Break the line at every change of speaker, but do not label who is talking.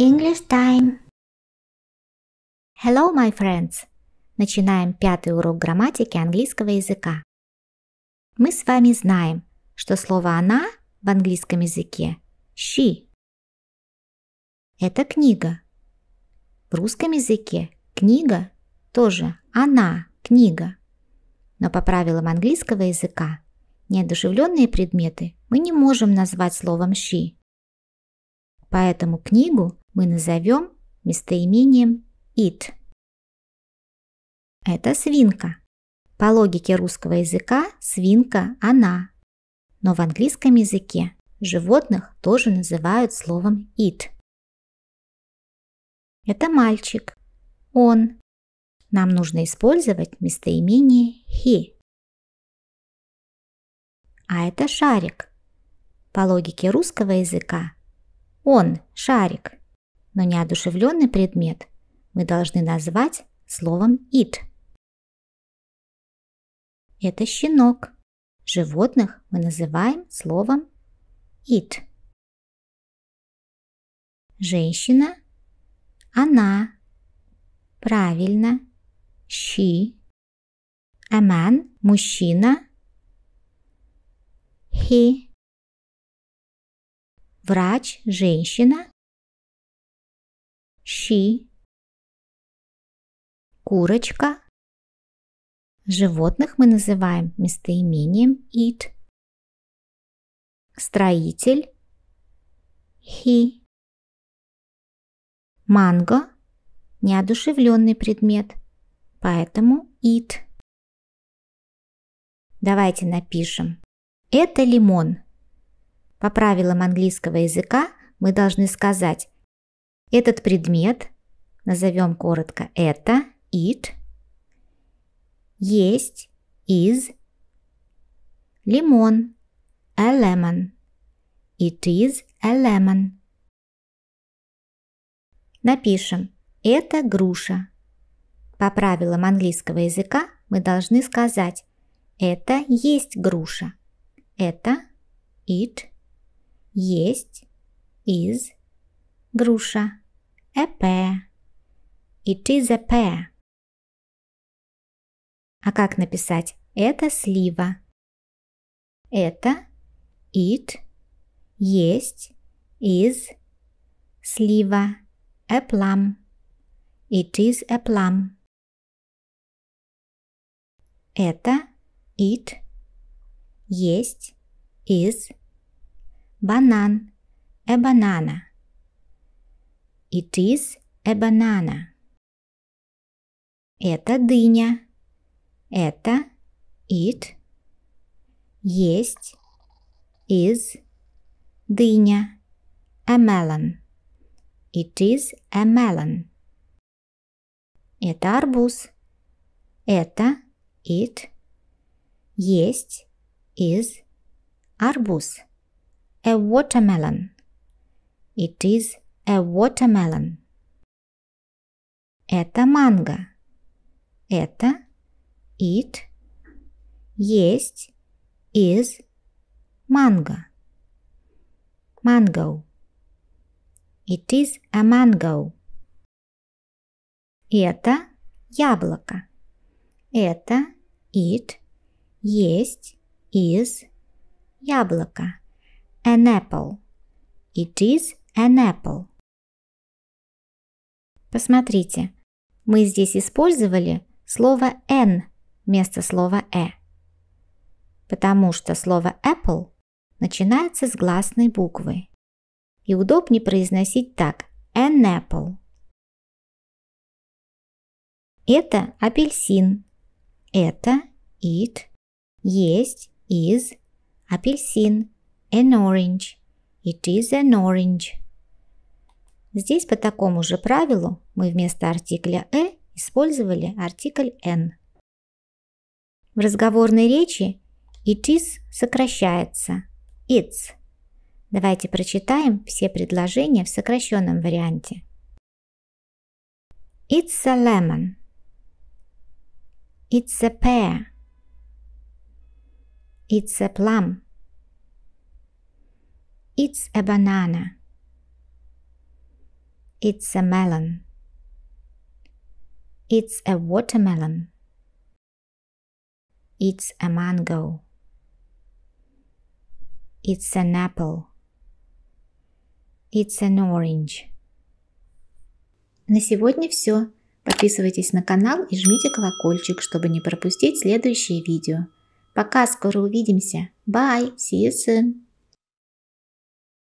English
time. Hello, my friends. Начинаем пятый урок грамматики английского языка. Мы с вами знаем, что слово «она» в английском языке «she». Это книга. В русском языке книга тоже «она», книга. Но по правилам английского языка неодушевленные предметы мы не можем назвать словом «she». Поэтому книгу мы назовем местоимением it. Это свинка. По логике русского языка свинка – она. Но в английском языке животных тоже называют словом it. Это мальчик. Он. Нам нужно использовать местоимение he. А это шарик. По логике русского языка он – шарик но неодушевленный предмет мы должны назвать словом «it». Это щенок. Животных мы называем словом «it». Женщина – она. Правильно – she. A man – мужчина. He.
Врач – женщина щи, курочка. Животных мы называем местоимением it.
Строитель he. Манго – неодушевленный предмет, поэтому it. Давайте напишем. Это лимон. По правилам английского языка мы должны сказать этот предмет, назовем коротко это, it, есть, is, лимон, a lemon, it is a lemon. Напишем «это груша». По правилам английского языка мы должны сказать «это есть груша». Это «it», «есть», «is», «груша» a pear. It is a pear. А как написать «это слива»? Это it, есть, is, слива, a plum. It is a plum. Это it, есть, is, банан, a banana. It is a banana. Это дыня. Это it. Есть. Is. Дыня. A melon. It is a melon. Это арбуз. Это it. Есть. Is. Арбуз. A watermelon. It is a watermelon. Это манго. Это it есть is манго. Mango. It is a mango. Это яблоко. Это it есть is яблоко. An apple. It is an apple. Посмотрите, мы здесь использовали слово «n» вместо слова «э», потому что слово «apple» начинается с гласной буквы. И удобнее произносить так «an apple». Это апельсин. Это it. Есть is апельсин. An orange. It is an orange. Здесь по такому же правилу мы вместо артикля «э» использовали артикль «н». В разговорной речи «it is» сокращается «it's». Давайте прочитаем все предложения в сокращенном варианте. It's a lemon. It's a pear. It's a plum. It's a banana. It's a melon. It's a watermelon. It's a mango. It's an apple. It's an orange. На сегодня все. Подписывайтесь на канал и жмите колокольчик, чтобы не пропустить следующие видео. Пока, скоро увидимся. Bye, see you soon.